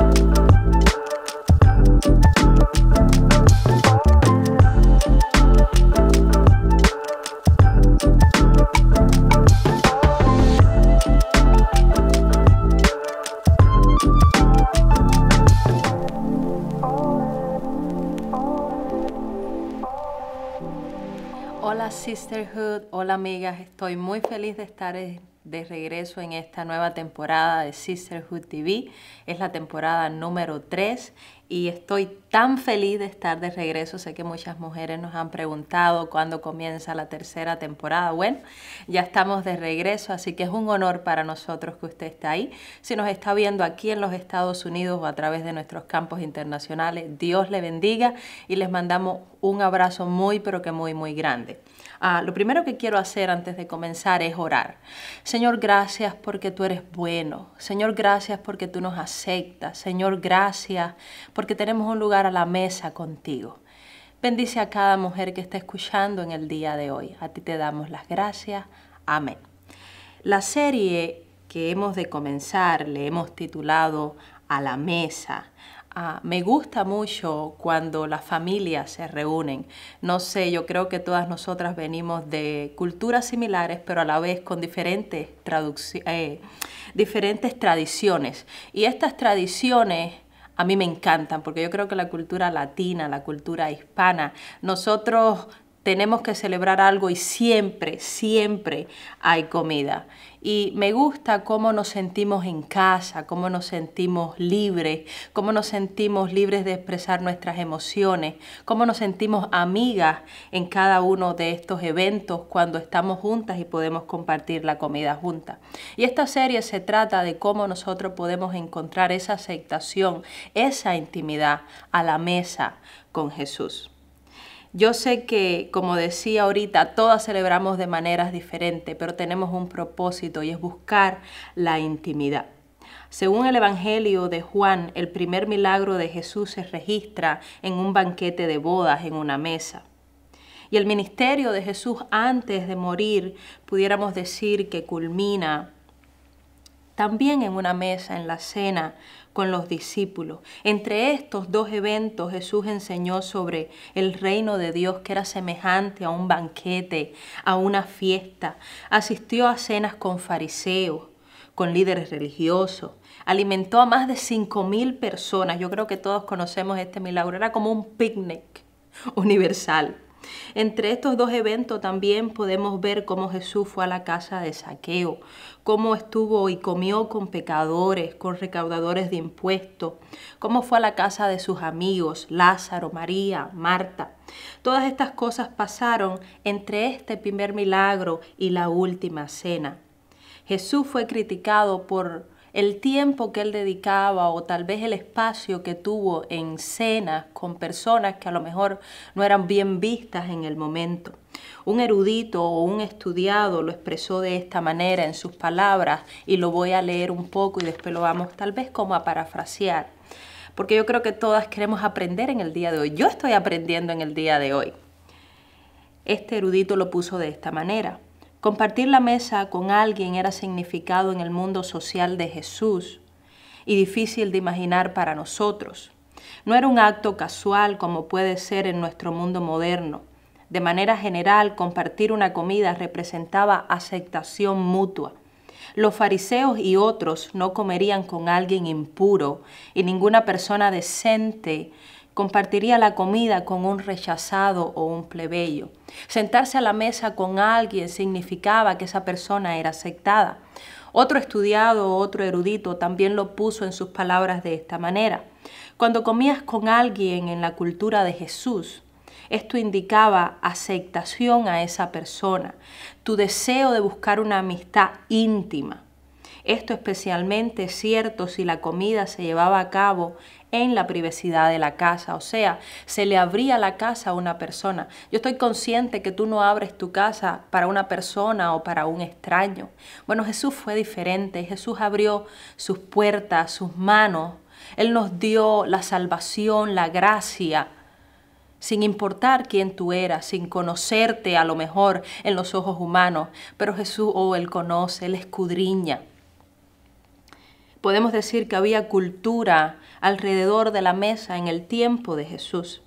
you Sisterhood, Hola amigas, estoy muy feliz de estar de regreso en esta nueva temporada de Sisterhood TV. Es la temporada número 3 y estoy tan feliz de estar de regreso. Sé que muchas mujeres nos han preguntado cuándo comienza la tercera temporada. Bueno, ya estamos de regreso, así que es un honor para nosotros que usted esté ahí. Si nos está viendo aquí en los Estados Unidos o a través de nuestros campos internacionales, Dios le bendiga y les mandamos un abrazo muy, pero que muy, muy grande. Ah, lo primero que quiero hacer antes de comenzar es orar. Señor, gracias porque tú eres bueno. Señor, gracias porque tú nos aceptas. Señor, gracias porque tenemos un lugar a la mesa contigo. Bendice a cada mujer que está escuchando en el día de hoy. A ti te damos las gracias. Amén. La serie que hemos de comenzar le hemos titulado A la mesa Ah, me gusta mucho cuando las familias se reúnen. No sé, yo creo que todas nosotras venimos de culturas similares, pero a la vez con diferentes, eh, diferentes tradiciones. Y estas tradiciones a mí me encantan, porque yo creo que la cultura latina, la cultura hispana, nosotros tenemos que celebrar algo y siempre, siempre hay comida. Y me gusta cómo nos sentimos en casa, cómo nos sentimos libres, cómo nos sentimos libres de expresar nuestras emociones, cómo nos sentimos amigas en cada uno de estos eventos cuando estamos juntas y podemos compartir la comida juntas. Y esta serie se trata de cómo nosotros podemos encontrar esa aceptación, esa intimidad a la mesa con Jesús. Yo sé que, como decía ahorita, todas celebramos de maneras diferentes, pero tenemos un propósito y es buscar la intimidad. Según el Evangelio de Juan, el primer milagro de Jesús se registra en un banquete de bodas, en una mesa. Y el ministerio de Jesús antes de morir, pudiéramos decir que culmina también en una mesa, en la cena, con los discípulos. Entre estos dos eventos Jesús enseñó sobre el reino de Dios que era semejante a un banquete, a una fiesta. Asistió a cenas con fariseos, con líderes religiosos. Alimentó a más de mil personas. Yo creo que todos conocemos este milagro. Era como un picnic universal. Entre estos dos eventos también podemos ver cómo Jesús fue a la casa de Saqueo, cómo estuvo y comió con pecadores, con recaudadores de impuestos, cómo fue a la casa de sus amigos, Lázaro, María, Marta. Todas estas cosas pasaron entre este primer milagro y la última cena. Jesús fue criticado por el tiempo que él dedicaba o tal vez el espacio que tuvo en cenas con personas que a lo mejor no eran bien vistas en el momento. Un erudito o un estudiado lo expresó de esta manera en sus palabras y lo voy a leer un poco y después lo vamos tal vez como a parafrasear, porque yo creo que todas queremos aprender en el día de hoy. Yo estoy aprendiendo en el día de hoy. Este erudito lo puso de esta manera. Compartir la mesa con alguien era significado en el mundo social de Jesús y difícil de imaginar para nosotros. No era un acto casual como puede ser en nuestro mundo moderno. De manera general, compartir una comida representaba aceptación mutua. Los fariseos y otros no comerían con alguien impuro y ninguna persona decente compartiría la comida con un rechazado o un plebeyo. Sentarse a la mesa con alguien significaba que esa persona era aceptada. Otro estudiado otro erudito también lo puso en sus palabras de esta manera. Cuando comías con alguien en la cultura de Jesús, esto indicaba aceptación a esa persona, tu deseo de buscar una amistad íntima. Esto especialmente es cierto si la comida se llevaba a cabo en la privacidad de la casa, o sea, se le abría la casa a una persona. Yo estoy consciente que tú no abres tu casa para una persona o para un extraño. Bueno, Jesús fue diferente, Jesús abrió sus puertas, sus manos, Él nos dio la salvación, la gracia sin importar quién tú eras, sin conocerte a lo mejor en los ojos humanos, pero Jesús, oh, Él conoce, Él escudriña. Podemos decir que había cultura alrededor de la mesa en el tiempo de Jesús.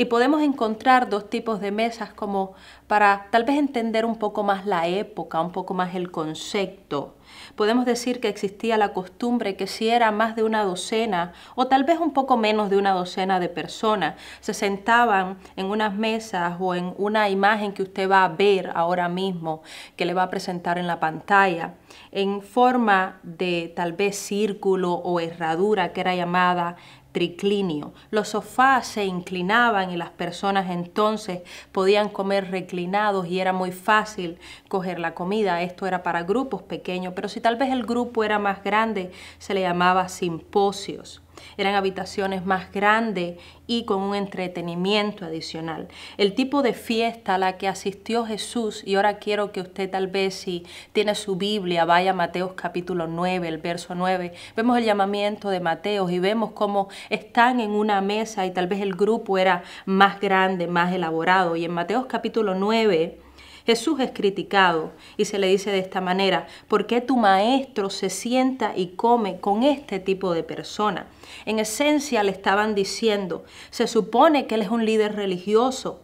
Y podemos encontrar dos tipos de mesas como para tal vez entender un poco más la época, un poco más el concepto. Podemos decir que existía la costumbre que si era más de una docena o tal vez un poco menos de una docena de personas, se sentaban en unas mesas o en una imagen que usted va a ver ahora mismo, que le va a presentar en la pantalla, en forma de tal vez círculo o herradura que era llamada triclinio. Los sofás se inclinaban y las personas entonces podían comer reclinados y era muy fácil coger la comida. Esto era para grupos pequeños, pero si tal vez el grupo era más grande, se le llamaba simposios. Eran habitaciones más grandes y con un entretenimiento adicional. El tipo de fiesta a la que asistió Jesús, y ahora quiero que usted tal vez si tiene su Biblia, vaya a Mateos capítulo 9, el verso 9, vemos el llamamiento de Mateos y vemos cómo están en una mesa y tal vez el grupo era más grande, más elaborado. Y en Mateos capítulo 9, Jesús es criticado y se le dice de esta manera, ¿por qué tu maestro se sienta y come con este tipo de persona? En esencia le estaban diciendo, se supone que él es un líder religioso,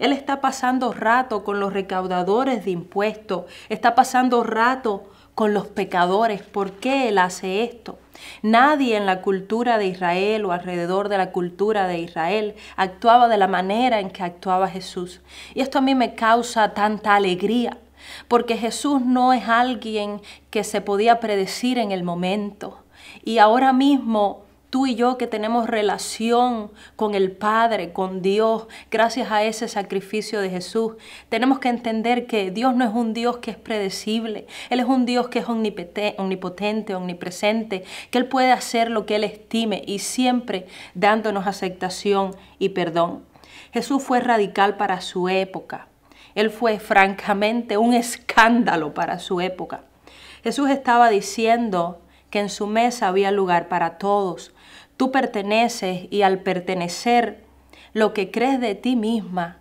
él está pasando rato con los recaudadores de impuestos, está pasando rato con los pecadores. ¿Por qué él hace esto? Nadie en la cultura de Israel o alrededor de la cultura de Israel actuaba de la manera en que actuaba Jesús. Y esto a mí me causa tanta alegría, porque Jesús no es alguien que se podía predecir en el momento. Y ahora mismo tú y yo que tenemos relación con el Padre, con Dios, gracias a ese sacrificio de Jesús, tenemos que entender que Dios no es un Dios que es predecible, Él es un Dios que es omnipotente, omnipresente, que Él puede hacer lo que Él estime y siempre dándonos aceptación y perdón. Jesús fue radical para su época. Él fue francamente un escándalo para su época. Jesús estaba diciendo que en su mesa había lugar para todos, Tú perteneces y al pertenecer lo que crees de ti misma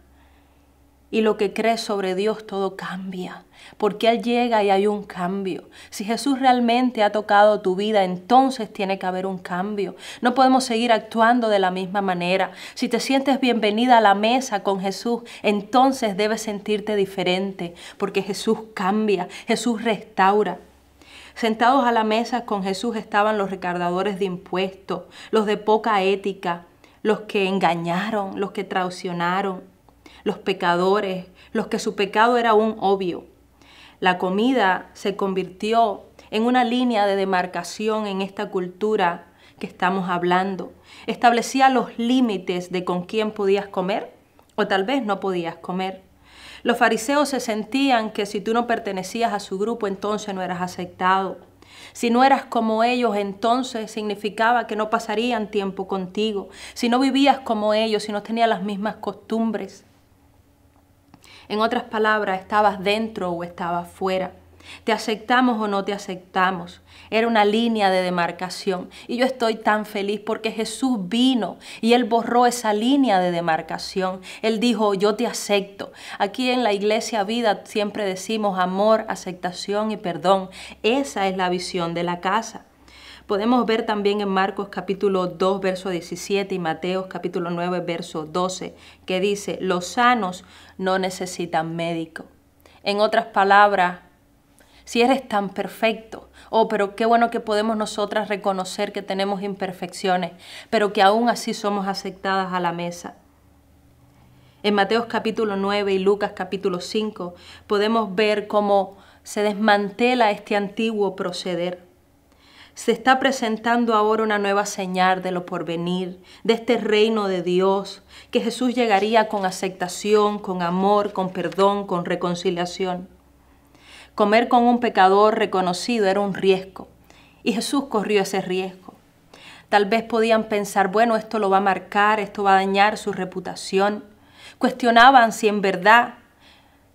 y lo que crees sobre Dios todo cambia, porque Él llega y hay un cambio. Si Jesús realmente ha tocado tu vida, entonces tiene que haber un cambio. No podemos seguir actuando de la misma manera. Si te sientes bienvenida a la mesa con Jesús, entonces debes sentirte diferente, porque Jesús cambia, Jesús restaura. Sentados a la mesa con Jesús estaban los recargadores de impuestos, los de poca ética, los que engañaron, los que traicionaron, los pecadores, los que su pecado era un obvio. La comida se convirtió en una línea de demarcación en esta cultura que estamos hablando. Establecía los límites de con quién podías comer o tal vez no podías comer. Los fariseos se sentían que si tú no pertenecías a su grupo, entonces no eras aceptado. Si no eras como ellos, entonces significaba que no pasarían tiempo contigo. Si no vivías como ellos, si no tenías las mismas costumbres. En otras palabras, estabas dentro o estabas fuera. Te aceptamos o no te aceptamos. Era una línea de demarcación. Y yo estoy tan feliz porque Jesús vino y Él borró esa línea de demarcación. Él dijo, yo te acepto. Aquí en la iglesia vida siempre decimos amor, aceptación y perdón. Esa es la visión de la casa. Podemos ver también en Marcos capítulo 2, verso 17 y Mateos capítulo 9, verso 12, que dice, los sanos no necesitan médico. En otras palabras, si eres tan perfecto. Oh, pero qué bueno que podemos nosotras reconocer que tenemos imperfecciones, pero que aún así somos aceptadas a la mesa. En Mateos capítulo 9 y Lucas capítulo 5 podemos ver cómo se desmantela este antiguo proceder. Se está presentando ahora una nueva señal de lo porvenir, de este reino de Dios, que Jesús llegaría con aceptación, con amor, con perdón, con reconciliación. Comer con un pecador reconocido era un riesgo y Jesús corrió ese riesgo. Tal vez podían pensar, bueno, esto lo va a marcar, esto va a dañar su reputación. Cuestionaban si en verdad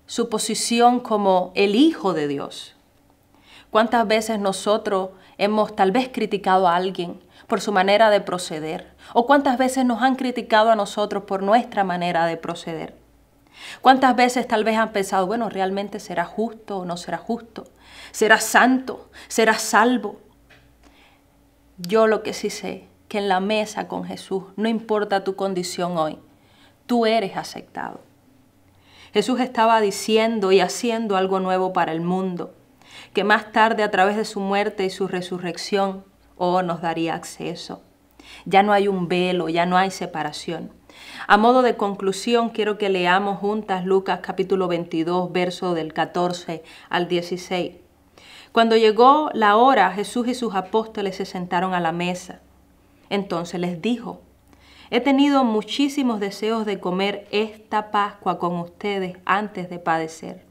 su posición como el Hijo de Dios. ¿Cuántas veces nosotros hemos tal vez criticado a alguien por su manera de proceder? ¿O cuántas veces nos han criticado a nosotros por nuestra manera de proceder? ¿Cuántas veces tal vez han pensado, bueno, realmente será justo o no será justo? ¿Será santo? ¿Será salvo? Yo lo que sí sé, que en la mesa con Jesús, no importa tu condición hoy, tú eres aceptado. Jesús estaba diciendo y haciendo algo nuevo para el mundo, que más tarde a través de su muerte y su resurrección, oh, nos daría acceso. Ya no hay un velo, ya no hay separación. A modo de conclusión, quiero que leamos juntas Lucas capítulo 22, verso del 14 al 16. Cuando llegó la hora, Jesús y sus apóstoles se sentaron a la mesa. Entonces les dijo, he tenido muchísimos deseos de comer esta Pascua con ustedes antes de padecer,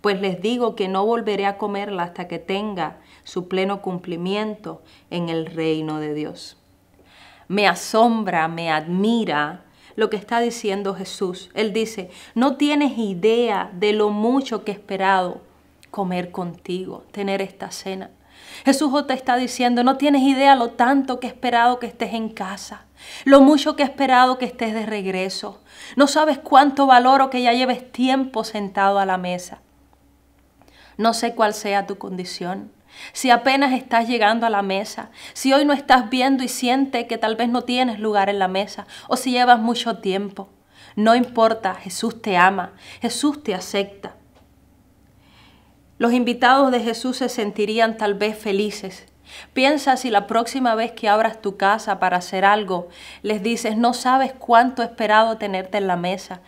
pues les digo que no volveré a comerla hasta que tenga su pleno cumplimiento en el reino de Dios me asombra, me admira lo que está diciendo Jesús. Él dice, no tienes idea de lo mucho que he esperado comer contigo, tener esta cena. Jesús te está diciendo, no tienes idea lo tanto que he esperado que estés en casa, lo mucho que he esperado que estés de regreso. No sabes cuánto valoro que ya lleves tiempo sentado a la mesa. No sé cuál sea tu condición si apenas estás llegando a la mesa, si hoy no estás viendo y siente que tal vez no tienes lugar en la mesa o si llevas mucho tiempo. No importa, Jesús te ama, Jesús te acepta. Los invitados de Jesús se sentirían tal vez felices. Piensa si la próxima vez que abras tu casa para hacer algo, les dices, no sabes cuánto he esperado tenerte en la mesa.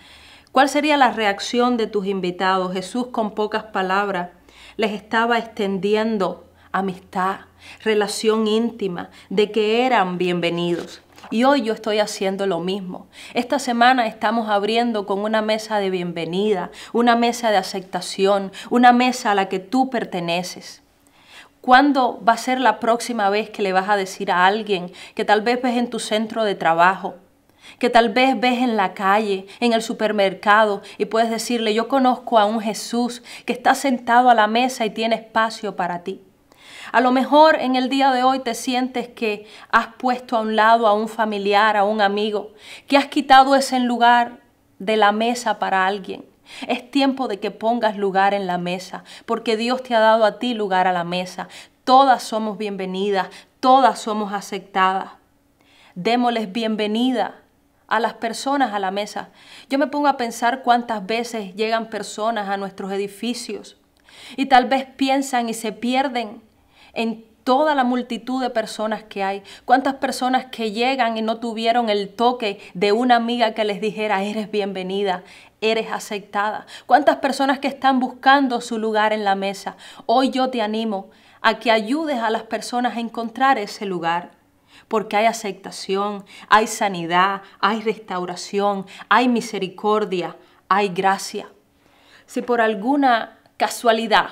¿Cuál sería la reacción de tus invitados? Jesús con pocas palabras les estaba extendiendo amistad, relación íntima, de que eran bienvenidos. Y hoy yo estoy haciendo lo mismo. Esta semana estamos abriendo con una mesa de bienvenida, una mesa de aceptación, una mesa a la que tú perteneces. ¿Cuándo va a ser la próxima vez que le vas a decir a alguien que tal vez ves en tu centro de trabajo, que tal vez ves en la calle, en el supermercado, y puedes decirle, yo conozco a un Jesús que está sentado a la mesa y tiene espacio para ti. A lo mejor en el día de hoy te sientes que has puesto a un lado a un familiar, a un amigo, que has quitado ese lugar de la mesa para alguien. Es tiempo de que pongas lugar en la mesa, porque Dios te ha dado a ti lugar a la mesa. Todas somos bienvenidas, todas somos aceptadas. Démosles bienvenida a las personas a la mesa. Yo me pongo a pensar cuántas veces llegan personas a nuestros edificios y tal vez piensan y se pierden en toda la multitud de personas que hay. Cuántas personas que llegan y no tuvieron el toque de una amiga que les dijera, eres bienvenida, eres aceptada. Cuántas personas que están buscando su lugar en la mesa. Hoy yo te animo a que ayudes a las personas a encontrar ese lugar porque hay aceptación, hay sanidad, hay restauración, hay misericordia, hay gracia. Si por alguna casualidad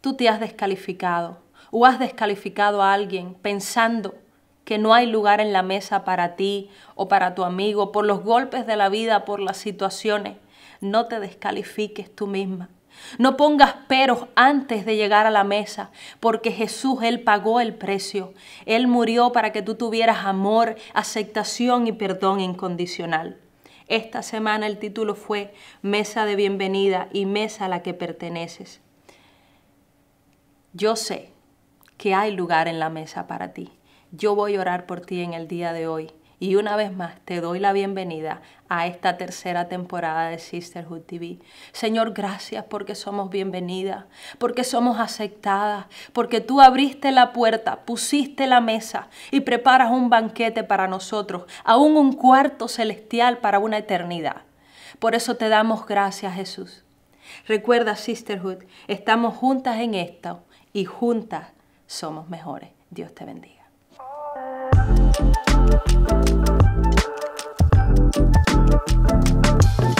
tú te has descalificado o has descalificado a alguien pensando que no hay lugar en la mesa para ti o para tu amigo por los golpes de la vida, por las situaciones, no te descalifiques tú misma. No pongas peros antes de llegar a la mesa, porque Jesús, Él pagó el precio. Él murió para que tú tuvieras amor, aceptación y perdón incondicional. Esta semana el título fue Mesa de Bienvenida y Mesa a la que perteneces. Yo sé que hay lugar en la mesa para ti. Yo voy a orar por ti en el día de hoy y una vez más te doy la bienvenida a esta tercera temporada de Sisterhood TV. Señor, gracias porque somos bienvenidas, porque somos aceptadas, porque tú abriste la puerta, pusiste la mesa y preparas un banquete para nosotros, aún un cuarto celestial para una eternidad. Por eso te damos gracias, Jesús. Recuerda, Sisterhood, estamos juntas en esto y juntas somos mejores. Dios te bendiga. Thank you.